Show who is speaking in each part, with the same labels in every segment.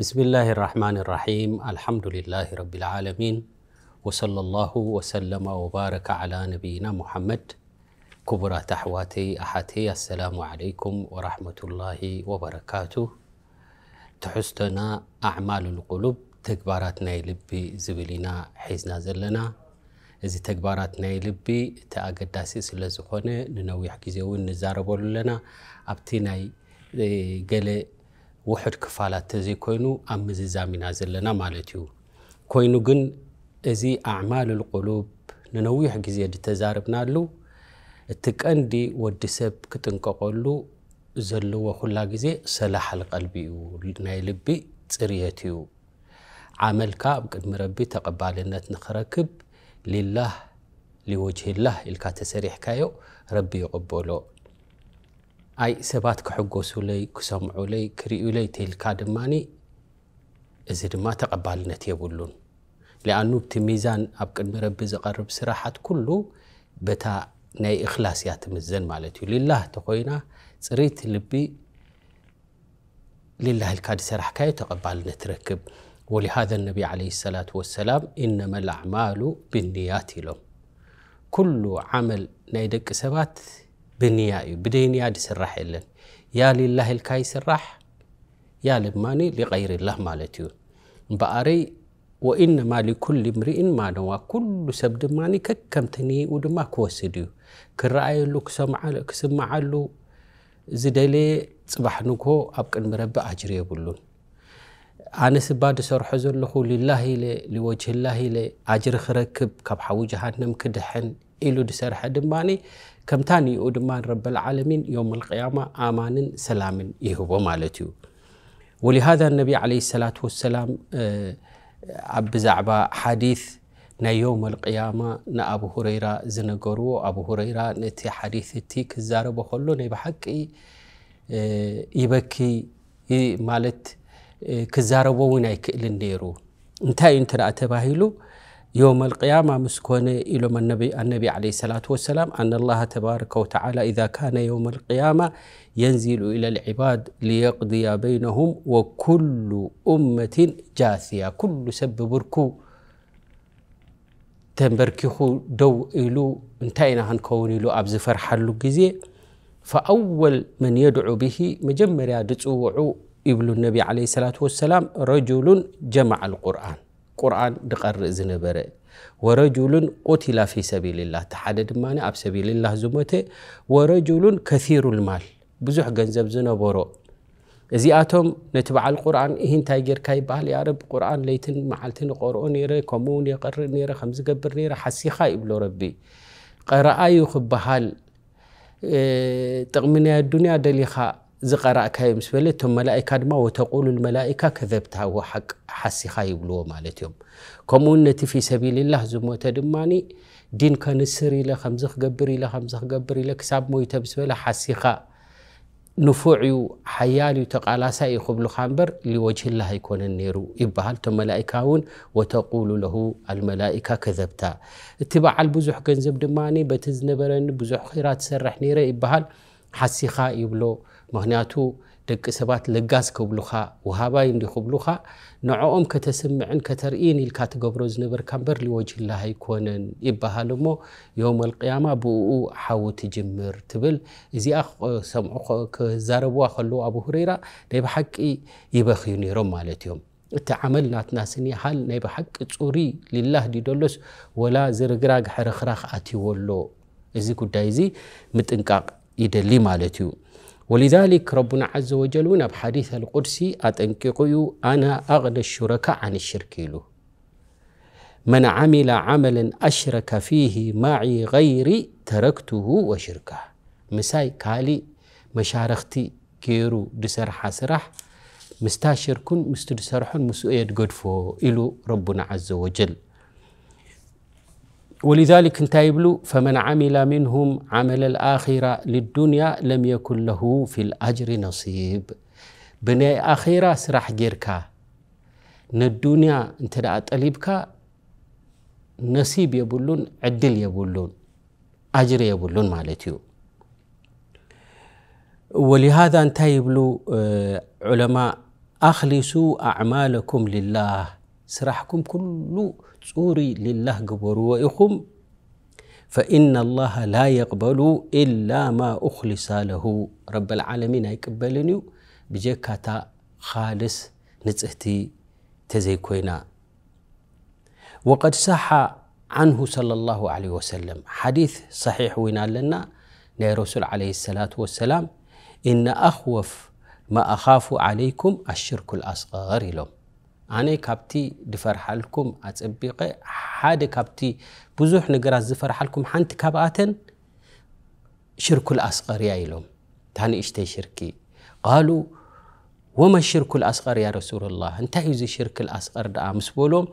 Speaker 1: بسم الله الرحمن الرحيم الحمد لله رب العالمين وصلى الله وسلم وبارك على نبينا محمد كبرى تحواتي أحاتي السلام عليكم ورحمة الله وبركاته تحستنا أعمال القلوب تكبارات نيلبي زبلنا حيزنا زلنا إذا تكبارات نيلبي ልቢ داسيس لزخونة ስለ ዝኾነ ንነዊሕ ግዜ እውን ውሕድ ክፋላት ተዘይኮይኑ ኣብ ምዝዛም ኢና ዘለና ማለት እዩ ኮይኑ ግን እዚ ኣዕማል ልቁሉብ ንነዊሕ ግዜ ድተዛርብናሉ እቲ ቀንዲ ወዲ ሰብ ክጥንቀቀሉ ዘለዎ ኩላ ግዜ ሰላሓል ቀልቢ እዩ ናይ ልቢ ፅርየት እዩ ዓመልካ ኣብ ቅድሚ ረቢ ተቐባልነት ንኽረክብ ሊላህ ሊወጅህላህ ኢልካ ተሰሪሕካዮ ረቢ ይቕበሎ ኣይ ሰባት ክሕጎሱለይ ክሰምዑለይ ክርእዩለይ ተኢልካ ድማኒ እዚ ድማ ተቐባልነት የብሉን ሊኣኑ ብቲ ሚዛን ኣብ ቅድሚ ረቢ ዝቐርብ ስራሓት ኩሉ በታ ናይ እክላስ እያ ትምዘን ማለት እዩ ልላህ እተኮይና ፅሪት ልቢ ልላህ ኢልካ ድሰራሕካዮ ተቐባልነት ትረክብ ወሊሃذ ነቢ ለ ሰላት ወሰላም ኢነማ ልኣዕማሉ ብንያት ኢሎም ኩሉ ዓመል ናይ ደቂ ሰባት ብንያ እዩ ብደንያ ድስራሕ የለን ያ ሊላ ኢልካ ይስራሕ ያ ልማኒ ሊቀይርላህ ማለት እዩ እምበኣረይ ወኢነማ ሊኩል እምርኢን ማነዋ ኩሉ ሰብ ድማ ከከምተኒኡ ድማ ክወስድ እዩ ክረኣየሉ ክስማዓሉ ዝደለየ ፅባሕ ንግሆ ኣብ ቅድሚ ረቢ ኣጅር የብሉን ኣነ ስባ ድሰርሖ ዘለኹ ልላ ኢለ ሊወጅህላህ ኢለ ኣጅሪ ክረክብ ካብ ሓዊ ጀሃንም ክድሐን ኢሉ ድሰርሐ ድማ ከምታ ንኡ ድማ ረብልዓለሚን ዮም ልቅያማ ኣማንን ሰላምን ይህቦ ማለት እዩ ወሊሃذ ነቢ ለ ሰላት ወሰላም ኣብ ብዛዕባ ሓዲث ናይ ዮም ልቅያማ ንኣብ ሁረይራ ዝነገርዎ ኣብ ሁረይራ ነቲ ሓዲث እቲ ክዛረቦ ከሎ ናይ ብሓቂ ይበኪ ማለት ክዛረቦ እውን ኣይክእልን ነይሩ እንታይ እዩ እንተ ተባሂሉ يوم القيامة مسكونة إلى النبي النبي عليه الصلاة والسلام أن الله تبارك وتعالى إذا كان يوم القيامة ينزل إلى العباد ليقضي بينهم وكل أمة جاثية كل سب بركو تنبركخو دو إلو انتينا هنكون إلو أبز فرحلو جزي فأول من يدعو به مجمّر يا دتسوعو إبل النبي عليه الصلاة والسلام رجل جمع القرآن قرآن دقر زنبرة ورجل قتل في سبيل الله تحدد ما أب سبيل الله زمته ورجل كثير المال بزح جنزب زنبرة زي أتوم نتبع القرآن إهن تاجر كاي بال يا رب قرآن ليتن معلتن قرآن يرى كمون يقر نيرة خمس قبر نيرة حسي خايب لو ربي قرأ يخبهال إيه تغمني الدنيا دليخا ዝቀራእካዮ ምስ በለ እቶም መላካ ድማ ወተቁሉ መላካ ከዘብታዎ ሓቅ ሓሲኻ ይብልዎ ማለት እዮም ከምኡውን ነቲ ፊ ሰቢልላህ ዝሞተ ድማ ዲን ከንስር ኢለ ከምዚ ክገብር ኢለ ከምዚ ክገብር ኢለ ክሳብ ሞይተ ምስ በለ ሓሲኻ ንፉዕ ዩ ሓያል ዩ ተቃላሳይ እዩ ክብልካ እምበር ሊወጅህላ ኣይኮነን ነይሩ ይበሃል እቶም መላካ እውን ወተቁሉ ለሁ አልመላካ ከዘብታ እቲ በዓል ብዙሕ ገንዘብ ድማ በቲ ዝነበረኒ ብዙሕ ኺራ ትሰርሕ ነይረ ይበሃል ሓሲኻ ይብሎ مهنياتو دك سبات لغاز كبلوخا وهاباي اندي كبلوخا نعوهم كتسمعن كترئين الكا تقبروز نبر كامبر لوجه الله يكونن إباها لمو يوم القيامة بوؤو حاو تجمر تبل إزي أخ سمعوك كزاربوا خلو أبو هريرة نيب حق يبخيوني رمالتيوم التعامل ناتناسني حال نيب حق تصوري لله دي دولوس ولا زرقراق حرخراخ أتي ولو إزي كدايزي متنقاق يدلي مالتيوم ولذلك ربنا عز وجل هنا بحديث القدسي أتنكقي أنا أغنى الشركاء عن الشرك له من عمل عملا أشرك فيه معي غيري تركته وشركه مساي كالي مشارختي كيرو دسرح سرح مستاشركن مستدسرحن مسؤيد قدفو إلو ربنا عز وجل ولذلك انت يبلو فمن عمل منهم عمل الآخرة للدنيا لم يكن له في الأجر نصيب بني آخرة سرح جيركا ندنيا انت دا أطلبكا نصيب يبلون عدل يبلون أجر يبلون مالتيو ولهذا انت يبلو آه، علماء أخلصوا أعمالكم لله سرحكم كله تصوري لله قبروا إخم فإن الله لا يقبل إلا ما أخلص له رب العالمين يقبلني بجكاتا خالص نتسهتي تزيكوينا وقد صح عنه صلى الله عليه وسلم حديث صحيح وين لنا للرسول عليه الصلاة والسلام إن أخوف ما أخاف عليكم الشرك الأصغر لهم ኣነ ካብቲ ድፈርሓልኩም ኣፀቢቐ ሓደ ካብቲ ብዙሕ ነገራት ዝፈርሓልኩም ሓንቲ ካብኣተን ሽርኩልኣስቀርያ ኢሎም ታንእሽተይ ሽርኪ ቃሉ ወመ ሽርኩልኣስቀር ያ ረሱሉላ እንታይ እዩ ዚ ሽርክልኣስቀር ደኣ ምስ በሎም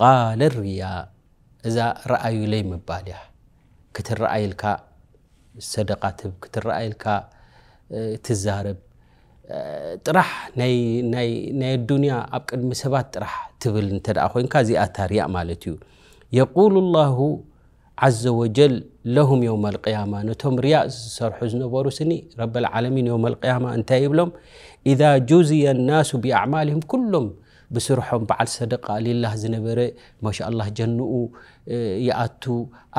Speaker 1: ቃለ ርያ እዛ ረኣዩለይ ምባል እያ ክትረኣይልካ ሰደቃ ትህብ ክትረኣይልካ ትዛረብ ጥራሕ ናይ ኣዱንያ ኣብ ቅድሚ ሰባት ጥራሕ ትብል እንተ ኮይንካ እዚኣ ታርያ ማለት እዩ የቁሉ ላሁ ዓዘ ወጀል ለሁም የውም ልቅያማ ነቶም ርያእ ዝሰርሑ ዝነበሩ ስኒ ረብልዓለሚን የውም ልቅያማ እንታይ ይብሎም ኢዛ ጁዝየ ናሱ ብኣዕማልም ኩሎም ብስርሖም በዓል ሰደቃ ሊላህ ዝነበረ ማሻ ላ ጀንኡ ይኣቱ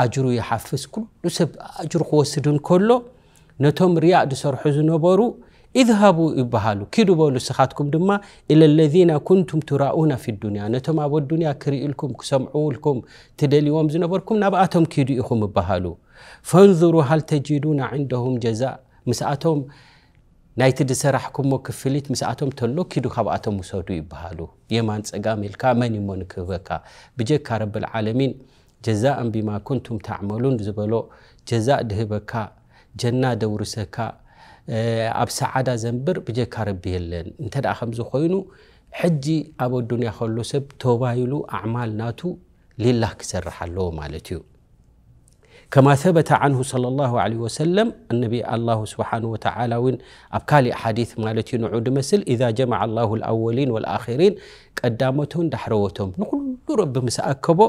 Speaker 1: ኣጅሩ ይሓፍስ ኩሉ ሰብ ኣጅሩ ክወስድ እንከሎ ነቶም ርያእ ዝሰርሑ ዝነበሩ اذهبوا يبهالو كيدو بولو سخاتكم دما الى الذين كنتم تراؤون في الدنيا نتما بو الدنيا كري لكم سمعوا لكم تدليوم زنبركم نباتهم كيدو يخم بهالو فانظروا هل تجدون عندهم جزاء مساتهم نايت دي سرحكم مو كفليت مساتهم تلو كيدو خباتهم مسودو يبهالو يمان صقام الكا من يمون كبكا بجك رب العالمين جزاء بما كنتم تعملون زبلو جزاء دهبكا جنة دورسكا ኣብ ሰዓዳ ዘንብር ብጀካ ረቢ የለን እንተ ደኣ ከምዚ ኮይኑ ሕጂ ኣብ ኣዱንያ ከሎ ሰብ ተባይሉ ኣዕማል ናቱ ሊላህ ክሰርሕ ኣለዎ ማለት እዩ ከማ ثበተ ዓንሁ صለ ላሁ ለ ወሰለም እነቢ ኣላሁ ስብሓን ወተዓላ እውን ኣብ ካሊእ ሓዲት ማለት እዩ ንዑ ድመስል ኢዛ ጀማዓ ላሁ ልኣወሊን ወልኣኪሪን ቀዳሞቶም ዳሕረወቶም ንኩሉ ረቢ ምስ ኣከቦ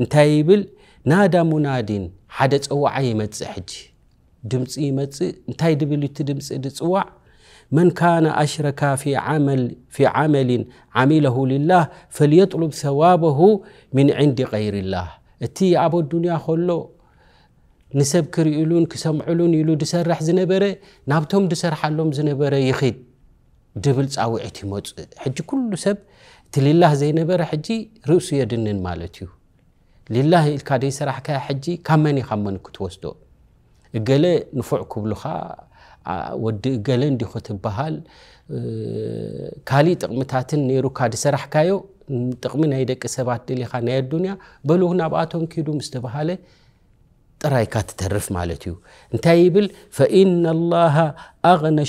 Speaker 1: እንታይ ይብል ናዳ ሙናዲን ሓደ ፀዋዓ ይመፅእ ሕጂ دمسي يمسي انتاي دبلي تدمسي دسوع من كان أشرك في عمل في عمل عمله لله فليطلب ثوابه من عند غير الله تي أبو الدنيا خلو نسب كريلون كسم علون يلو دسرح زنبرة نابتهم دسرح لهم زنبرة يخيد دبل أو اعتماد حج كل سب تل الله زينبرة حجي رؤسي يدنن مالتيو لله الكادي سرح كا حجي كمني خمن كتوستو قال نفع كبلها ود قال عندي خط بحال كالي يكون نيرو كاد سرح كايو تقمنا يدك سبات اللي خان الدنيا بلو يكون بعاتهم كيدو مستبهالة رأيك تترف مالتيو انتايبل فإن الله أغنى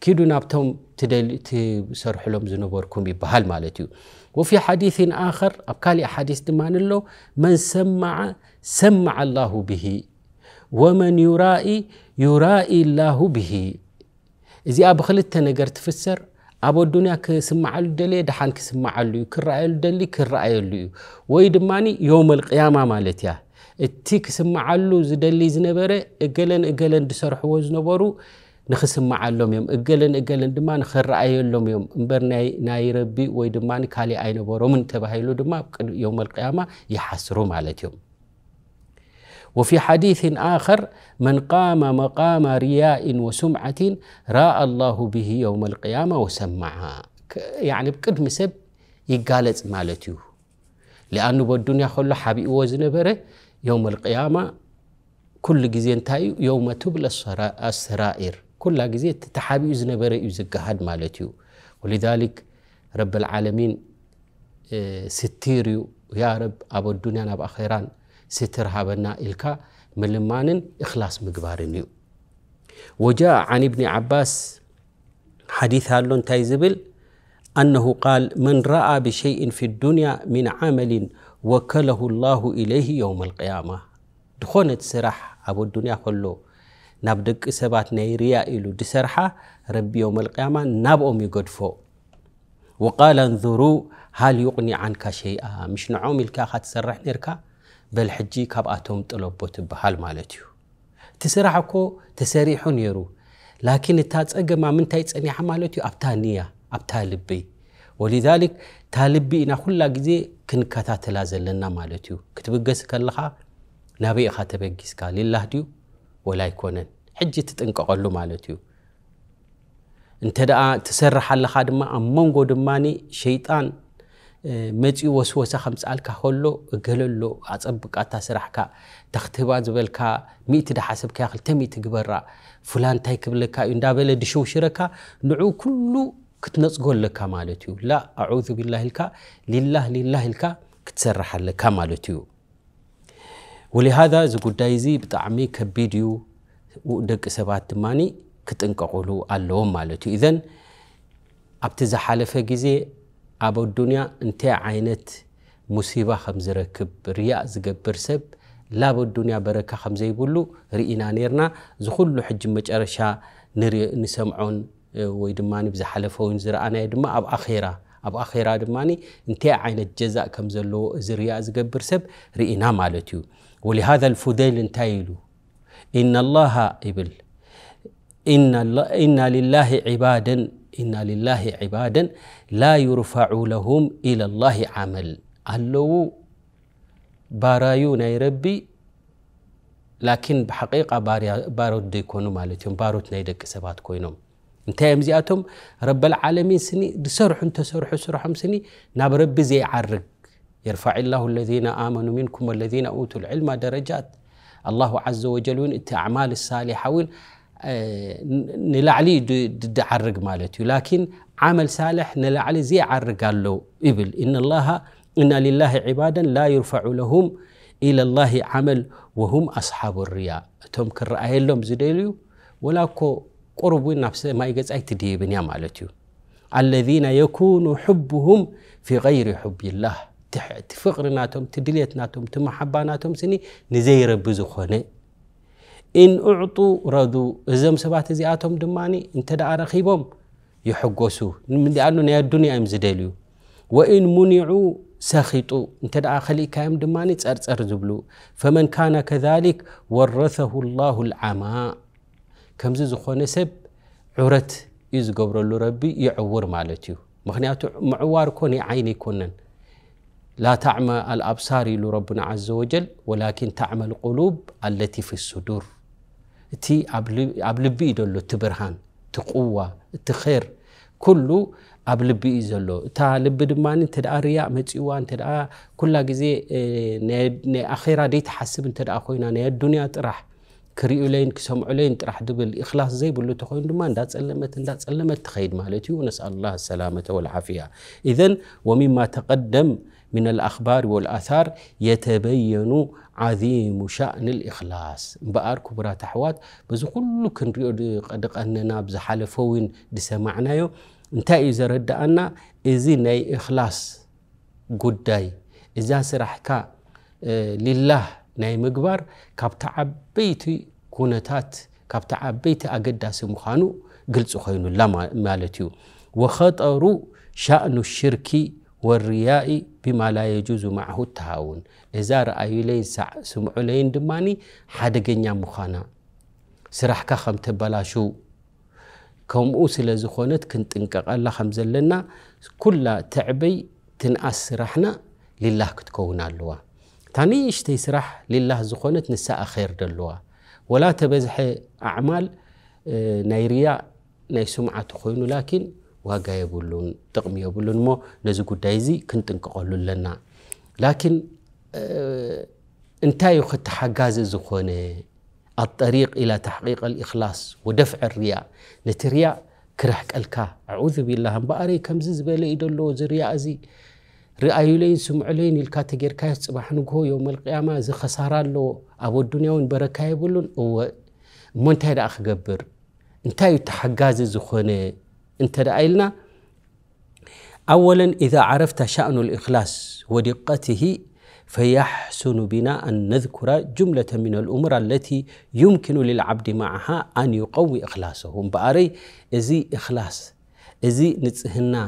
Speaker 1: كيدو نابتم تدل تسرح لهم زنوبركم ببهال مالتي وفي حديث آخر أبكالي حديث دمان الله من سمع سمع الله به ومن يرائي يرائي الله به إذا أبخلت نقر تفسر أبو الدنيا كسمع الدلي دحان كسمع اللي كرأي الدلي كرأي اللي ويدماني يوم القيامة مالتيا التيك سمع اللي زدلي زنبري إقلن إقلن دسرح وزنبرو اجلن اجلن እገለን እገለን ድማ ንክረኣየሎም እዮም እምበር ናይ ረቢ ወይ ድማ ካሊእ ኣይነበሮምን ተባሂሉ ድማ يوم القيامه ይሓስሩ ማለት እዮም وفي حديث آخر من قام مقام رياء وسمعة راء الله به يوم القيامة وسمعها يعني بكل مسب يقالت مالتيو لأنه بالدنيا خلو حبيئ وزنبره يوم القيامة كل جزين تايو يوم تبلى السرائر كل جزية تحابي يزك هاد مالتيو ولذلك رب العالمين آه، ستيريو يا رب أبو الدنيا أبو أخيران ستر هابنا إلكا ملمان إخلاص مقبارنيو وجاء عن ابن عباس حديث هالون تايزبل أنه قال من رأى بشيء في الدنيا من عمل وكله الله إليه يوم القيامة دخونت سرح أبو الدنيا كله ناب دك سبات ناي ريا إلو دسرحا رب يوم القيامة ناب أمي قد فو وقال انظرو هل يقني عنك شيئا مش نعوم الكا خات سرح نيركا بل حجي كاب أتوم طلبو تبهال مالتيو تسرحكو تسريحو نيرو لكن التاتس أقما من تايتس أني حمالتيو أبتانية أبتالبي ولذلك تالبي إنا كل جزي كن كتاتلا زلنا مالتيو كتب قسك اللخا نبي أخا تبقسك لله ديو ولا يكونن حجي تتنققلو مالتيو انت دا تسرح على خادمة ام مونغو دماني شيطان اه، مجي وسوسة خمس آل كهولو قللو أصبك أتسرح كا تختبات زبل ميت دا حسب كا تميت قبرا فلان تايك بلكا يندا بلا دشو شركا نعو كلو كتنص قول لكا مالتيو لا أعوذ بالله الكا لله لله الكا كتسرح لكا مالتيو ولهذا زغودايزي بتعمي كبيديو ودق سبات ماني كتنققلو اللهم مالتي إذن ابت زحالفه غزي ابو الدنيا انت عينت مصيبه خمز ركب رياء زغبر سب لا ابو الدنيا بركه خمز يبلو رئينا نيرنا زخلو حجم مجرشا نري نسمعون ወይ ድማ ብዝሓለፈ እውን أنا يدما أب ኣኼራ أب ኣኼራ دماني انت عينت جزاء ከም ዘለዎ እዚ ርያ ዝገብር ሰብ ولهذا الفديل انتايلو ان الله ابل ان ان لله عبادا ان لله عبادا لا يرفع لهم الى الله عمل الو بارايون يا ربي لكن بحقيقه باري بارود يكونوا مالتهم بارود نيدك سبات كوينهم انتايم زياتهم رب العالمين سني دسرح انت سرح سرح سني ناب ربي زي عرق يرفع الله الذين آمنوا منكم والذين أوتوا العلم درجات الله عز وجل إنت أعمال الصالحة وين ضد آه، عرق مالتي لكن عمل صالح نلعلي زي عرق قال له إبل إن الله إن لله عبادا لا يرفع لهم إلى الله عمل وهم أصحاب الرياء توم كرأي لهم زديليو ولا كو قرب نفس ما يجز أي تديبني مالتي الذين يكون حبهم في غير حب الله تحت فقر ناتهم تم حبا سني نزير بزخونة إن أعطوا رضوا إذا سبات زياتهم دماني انت دعا رخيبهم يحقوسو من دي قالوا نيا الدنيا يمزدليو وإن منعوا سخطوا انت دعا خليك يم دماني تسأر تسأر فمن كان كذلك ورثه الله العماء كم زي سب عرت إذ قبر ربي يعور مالتيو مخنياتو معوار كوني عيني كونن لا تعمى الأبصار لربنا عز وجل ولكن تعمى القلوب التي في الصدور تي أبلبي دلو تبرهان تقوى تخير كله أبلبي إزلو تا لبد ماني تدعى رياء متسيوان تدعى كل جزي اه، ني أخيرا دي تحسب تدعى خوينا ني الدنيا تراح كريو لين كسمع لين ترح دبل إخلاص زي بلو تخوين دمان دات سلمت دات سلمت تخيد مالتي ونسأل الله السلامة والعافية إذن ومما تقدم من الأخبار والآثار يتبين عظيم شأن الإخلاص بأر كبرى تحوات بس كل كن قد أننا بزحال فوين دسمعنا يو انتا إذا رد أن إذا ناي إخلاص قداي إذا سرحك آه، لله ناي مقبار كابتع بيتي كونتات كابتع بيتي أقدا سمخانو قلت سخينو لا مالتيو وخطروا شأن الشركي والرياء بما لا يجوز معه التهاون إذا رأي لين سمع لين دماني حدقين يا مخانا سرح كخم تبلاشو كم أوصل زخونت كنت إنك الله خمزلنا كل تعبي تنقص سرحنا لله كتكون اللوا تاني إشتي سرح لله زخونت نساء خير دلوا ولا تبزح أعمال آه، نيريا نيسمعة خوينو لكن ዋጋ የብሉን ጥቕሚ የብሉን እሞ ነዚ ጉዳይ እዚ ክንጥንቅቐሉ ኣለና ላኪን እንታይ እዩ ክተሓጋዝ ዝኾነ ኣጠሪቅ ኢላ ተሕቂቅ ልእክላስ ወደፍዕ ርያ ነቲ ርያ ክረሕቀልካ ኣዑذ ቢላህ እምበኣረይ ከምዚ ዝበለ እዩ ደለዎ እዚ ርያ እዚ ርኣዩለይን ስምዑለይን ኢልካ ተጌርካዮ ፅባሕ ንግሆ ዮም ልቅያማ እዚ ኸሳራ ኣለዎ ኣብ ኣዱንያ እውን በረካ የብሉን እወ እሞ እንታይ ደኣ ክገብር እንታይ እዩ ተሓጋዚ ዝኾነ انت دايلنا أولا إذا عرفت شأن الإخلاص ودقته فيحسن بنا أن نذكر جملة من الأمور التي يمكن للعبد معها أن يقوي إخلاصه بأري ازي إخلاص ازي نፅهنا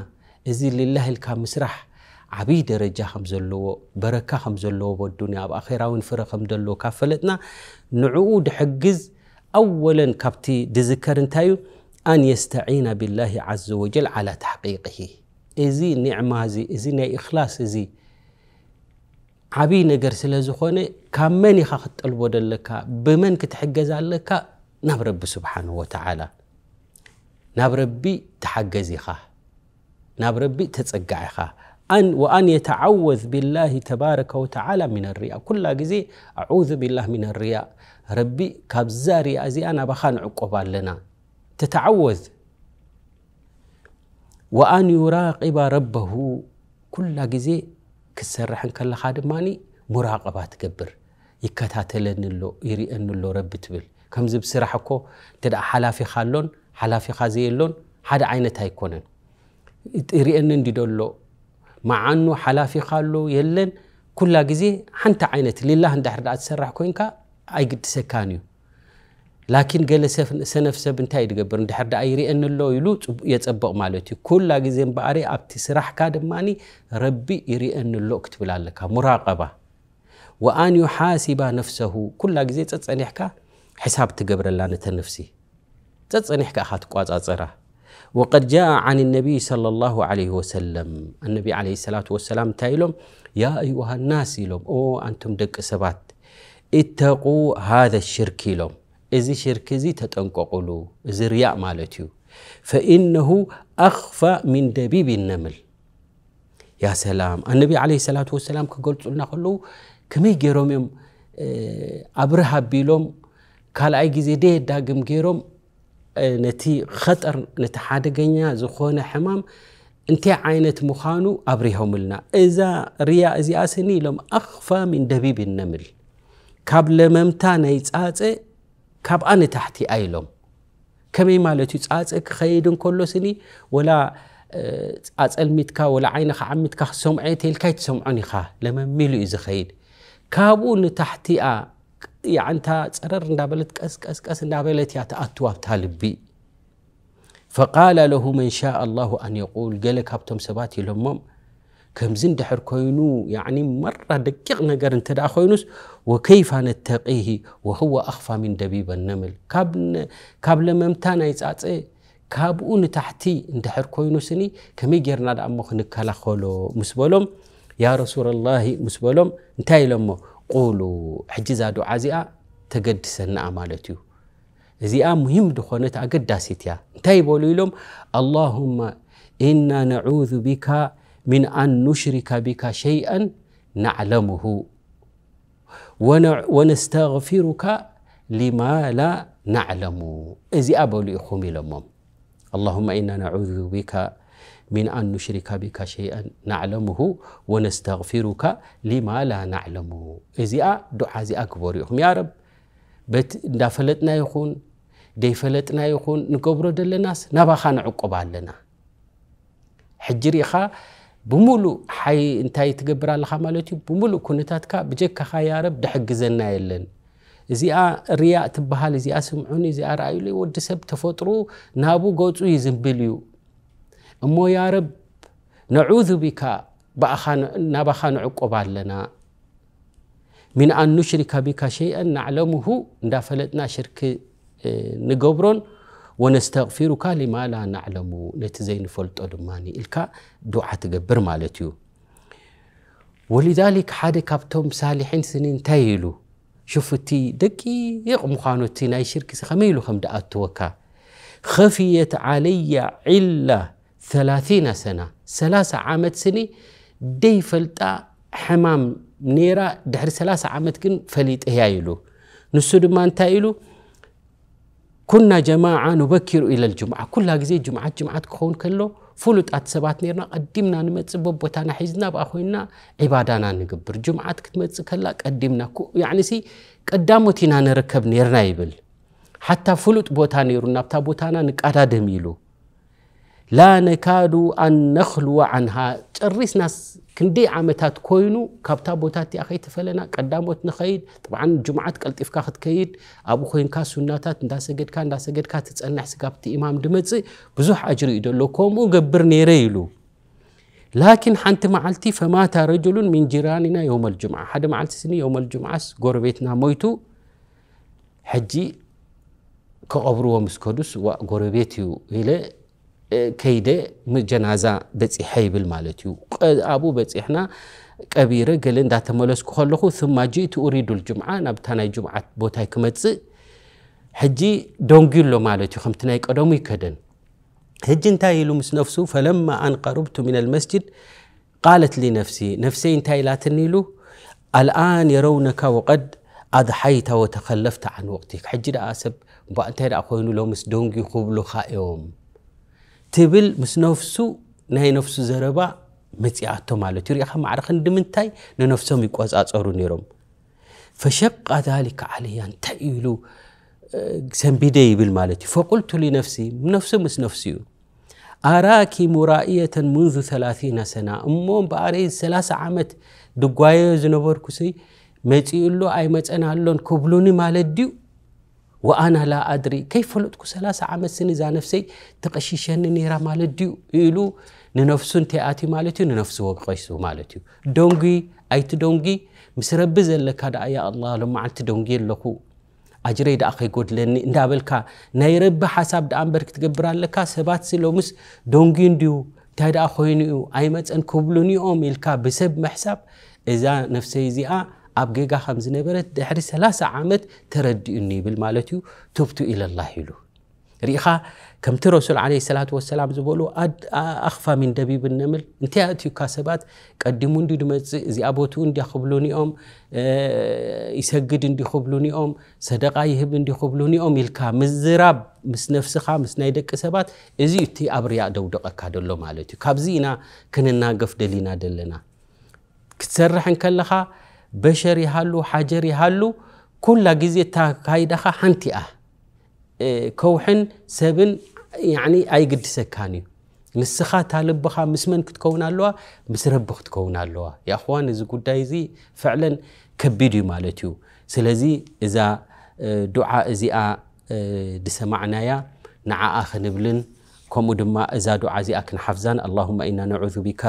Speaker 1: ازي لله الكامسرح مسرح عبي درجة اللو بركة كم اللو بالدنيا ب ونفر ፍረ كفلتنا نعود حجز أولا كابتي دذكر انتايو أن يستعين بالله عز وجل على تحقيقه إزي نعمة زي إزي ناي إخلاص زي عبي نجر سلزخونة كمن يخط لك بمن كتحجز لك نب رب سبحانه وتعالى نب ربي تحجزي خا نب ربي تتسقعي خا أن وأن يتعوذ بالله تبارك وتعالى من الرياء كل جزي أعوذ بالله من الرياء ربي كابزاري أزي أنا بخان عقوب لنا تتعوذ ወአን ዩራቂባ ረበሁ ኩላ ግዜ ክሰርሕን ከለኻ ድማኒ ሙራቐባ ትገብር ይከታተለኒ ኣሎ ይርአኒ ኣሎ ረቢ ትብል ከምዚ ብስራሕ እኮ እንተ ሓላፊኻ ኣሎን ሓላፊኻ ዘየሎን ሓደ ዓይነት ኣይኮነን ርአኒ እንዲደሎ መዓኑ ሓላፊኻ ኣሎ የለን ኩላ ግዜ ሓንቲ ዓይነት ልላህ እንዳሕር ዳኣ ትሰርሕ ኮንካ ኣይግድሰካን እዩ لكن قال سف سنف سب انتاي دقبر انت حد ايري ان الله يلوت يتسبق مالتي كل لاجزين باري ابتي سرح كاد ماني ربي يري ان الله اكتبل لك مراقبة وان يحاسب نفسه كل لاجزين تتصنيحك حساب تقبر الله نت نفسي تتصنيحك احد قواز اصرا وقد جاء عن النبي صلى الله عليه وسلم النبي عليه الصلاة والسلام تايلوم يا أيها الناس يلوم أو أنتم دك سبات اتقوا هذا الشرك لهم እዚ ሽርክ እዚ ተጠንቀቁሉ እዚ ርያእ ማለት እዩ ፈኢነሁ ኣኽፋ ሚን ደቢብ ነምል ያ ሰላም ኣነቢ ዓለ ሰላት ወሰላም ክገልፁልና ከለዉ ከመይ ገይሮም እዮም ኣብ ረሃቢሎም ካልኣይ ግዜ ደ ዳግም ገይሮም ነቲ ኸጠር ነቲ ሓደገኛ ዝኾነ ሕማም እንታይ ዓይነት ምዃኑ ኣብሪሆምልና እዛ ርያ እዚኣ ስኒ ኢሎም ኣኽፋ ሚን ደቢብ ነምል ካብ ለመምታ ናይ ፃፀ كاب أني تحتي أيلوم كمي مالتي تسأتك خيدن كل سنة ولا أتسأل ميتكا ولا عينك عمتك سمعة تلكي تسمعني خا لما ملو إذا خيد كابون تحتي آ يعني تا تقرر نابلت كاس كاس كاس نابلت يا تأتوا بتالبي فقال له من شاء الله أن يقول قالك هبتم سباتي لهم كمز دحر كوينو يعني مرة دقيق نقر انت خوينوس وكيف نتقيه وهو أخفى من دبيب النمل كابن كابل ممتانا يتعطي ايه؟ كابون تحتي اندحر كوينوسني كمي جيرنا دعموخ نكالا خولو مسبولوم يا رسول الله مسبولوم انتاي لما قولو حجزا دعا زيا تقدسن أمالتيو زيا مهم دخونت أقداسيتيا انتاي بولو لهم اللهم إنا نعوذ بك من أن نشرك بك شيئا نعلمه ونستغفرك لما لا نعلم إذ أبو لأخومي إخملمم اللهم إنا نعوذ بك من أن نشرك بك شيئا نعلمه ونستغفرك لما لا نعلم إذ دعاء زي أكبر يخم يا رب بت دفلتنا يخون دي فلتنا يخون نقبر دلناس نبخان عقبال لنا حجري خا ብሙሉእ ሓይ እንታይ ትገብር ኣለኻ ማለት እዩ ብሙሉእ ኩነታትካ ብጀካኻ ያረብ ድሕግዘና የለን እዚኣ ርያእ ትበሃል እዚኣ ስምዑን እዚኣ ረኣዩሉ ወዲ ሰብ ተፈጥሩ ናብኡ ገፁ ዩ ዝምብል እዩ እሞ ያረብ ነዑذ ቢካ ናባኻ ንዕቆብ ኣለና ሚን ኣን ኑሽሪካ ቢካ ሸይአ ናዕለምሁ እንዳፈለጥና ሽርክ ንገብሮን ወነስተቕፊሩካ ሊማ ላ ናዕለሙ ነቲ ዘይንፈልጦ ድማ ኢልካ ድዓ ትገብር ማለት እዩ ወሊዛሊክ ሓደ ካብቶም ሳሊሒን ስኒ እንታይ ኢሉ ሽፉ እቲ ደቂቕ ምዃኑ እቲ ናይ ሽርክ ሲ ከመይ ኢሉ ከም ደኣትወካ ከፍየት ዓለያ ዒላ 3ላና ሰና 3ላ0 ዓመት ስኒ ደይፈልጣ ሕማም ነራ ድሕሪ 3ላ0 ዓመት ግን ፈሊጥህያ ኢሉ ንሱ ድማ እንታይ ኢሉ ኩና ጀማዓ ኑበኪሩ ኢለ ልጅምዓ ኩላ ግዜ ጅምዓት ጅምዓት ክኸውን ከሎ ፍሉጣት ሰባት ነርና ቀዲምና ንመፅእ ቦቦታና ሒዝና ብኣ ኮይንና ዒባዳና ንግብር ጅምዓት ክትመፅእ ከላ ቀዲምና ሲ ቀዳሞት ኢና ንርከብ ነርና ይብል ሓታ ፍሉጥ ቦታ ነይሩ ናብታ ቦታና ንቃዳድም ኢሉ لا نكادو أن نخلو عنها تشريس ناس كندي عمتات كوينو كابتا بوتاتي أخيت فلنا قدام بوت نخيد طبعا جمعة قلت إفكا كيد أبو خوين كا سناتات ندا سجد كان ندا سجد كا تتسأل نحس كابتي إمام دمتزي بزوح أجري إدو لكم وقبر ريلو لكن حنت معلتي فمات رجل من جيراننا يوم الجمعة حد معلتي سني يوم الجمعة قور بيتنا مويتو حجي كقبرو ومسكدوس وقور بيتيو إلي ከይደ ጀናዛ በፂሐ ይብል ማለት እዩ ኣብኡ በፂሕና ቀቢረ ገለ እንዳተመለስኩ ከለኹ ማ ጅእቲ ኡሪዱ ልጅምዓ ናብታ ናይ ጅምዓት ቦታይ ክመፅእ ሕጂ ደንጊሎ ማለት እዩ ከምቲ ናይ ቀደሙ ይከደን ሕጂ እንታይ ኢሉ ምስ ነፍሱ ፈለማ ኣንቀርብቱ ምን ልመስጅድ ቃለት ሊነፍሲ ነፍሰይ እንታይ ኢላትኒ ኢሉ ኣልኣን የረውነካ ወቀድ ኣድሓይታ ወተኸለፍታ ዓን ወቅቲ ሕጂ ደኣ ሰብ እምባ እንታይ ደኣ ኮይኑ ሎምስ ደንጊ ክብሉካ እዮም ትብል ምስ ነፍሱ ናይ ነፍሱ ዘረባ መፅኣቶ ማለት እዩ ሪኢኻ ማዕረኽን ድምንታይ ንነፍሶም ይቆፃፀሩ ነይሮም ፈሸቃ ذሊካ ዓለያ እንታይ ኢሉ ሰንቢደ ይብል ማለት እዩ ፈቁልቱ ሊነፍሲ ነፍሱ ምስ ነፍሲ እዩ ኣራኪ ሙራእየተን ሙንዙ 3ላና ሰና እሞ በኣረይ 30 ዓመት ድጓዮ ዝነበርኩሲ መፂኡሎ ኣይመፀናኣሎን ክብሉኒ ማለት ድዩ وأنا لا أدري كيف فلتك سلاسة عام السنة إذا نفسي تقشيشن نيرا مالديو إلو ننفسون تأتي مالتيو ننفسو وقشيشو مالتيو دونجي أي تدونجي مسرب زلك هذا يا الله لما أنت دونجي لكو أجري دا أخي قد لن ندابل كا نيرب حساب دا أمبرك تقبر لكا سبات سلومس دونجي نديو تهدا أخوينيو أيمت أن كبلوني أوميل كا بسب محساب إذا نفسي زيان أب جيجا خمس نبرت دحر ثلاث عامت ترد إني بالمالتي توبت إلى الله له ريخا كم ترسل عليه الصلاة والسلام زبولو أد أخفى من دبيب النمل انت أتيو كاسبات قدمون دي دمت زي أبوتون دي خبلوني أم يسجد دي خبلوني أم صدقاء يهب دي خبلوني أم يلكا مزراب مس نفسخا مس نايدك كاسبات إزي تي أبرياء دودق أكادلو مالتي كابزينا كننا قف دلينا دلنا كتسرحن كلخا بشري يهالو حجري يهالو كل جزء تكايدها حنتي اه كوحن سبن يعني اي قد سكاني نسخة تالبخا مسمن كتكون اللوا مس ربخ تكون يا اخوان اذا قد ايزي فعلا كبيدي مالتيو سلازي اذا دعاء ازي ا دسمعنايا نعا اخ نبلن كم دما اذا دعاء ازي اكن حفزان اللهم انا نعوذ بك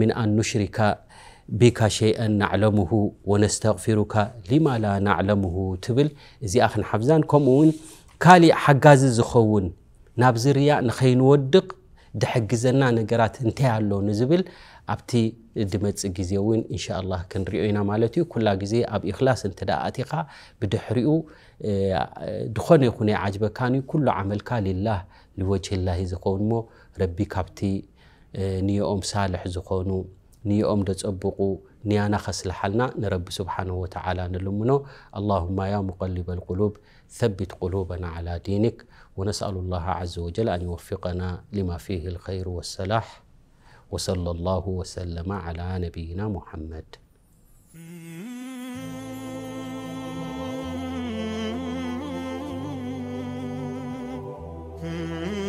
Speaker 1: من ان نشرك بك شيئا نعلمه ونستغفرك لما لا نعلمه تبل زي أخن حفزان كومون كالي حقاز زخون نابزريا نخين ودق دحجزنا نقرات انتهى اللو نزبل أبتي دمت جزيوين إن شاء الله كن رئينا مالتي كل جزي أب إخلاص انت دا أتيقا بدحرئو دخون يخون عجبكاني كاني كل عمل كالي الله لوجه الله زخون مو ربي كابتي نيوم صالح زخونو نيኦም دፀبقوا نيانا حالنا نرب سبحانه وتعالى نلمنو اللهم يا مقلب القلوب ثبت قلوبنا على دينك ونسأل الله عز وجل أن يوفقنا لما فيه الخير والصلاح وصلى الله وسلم على نبينا محمد Mm-hmm.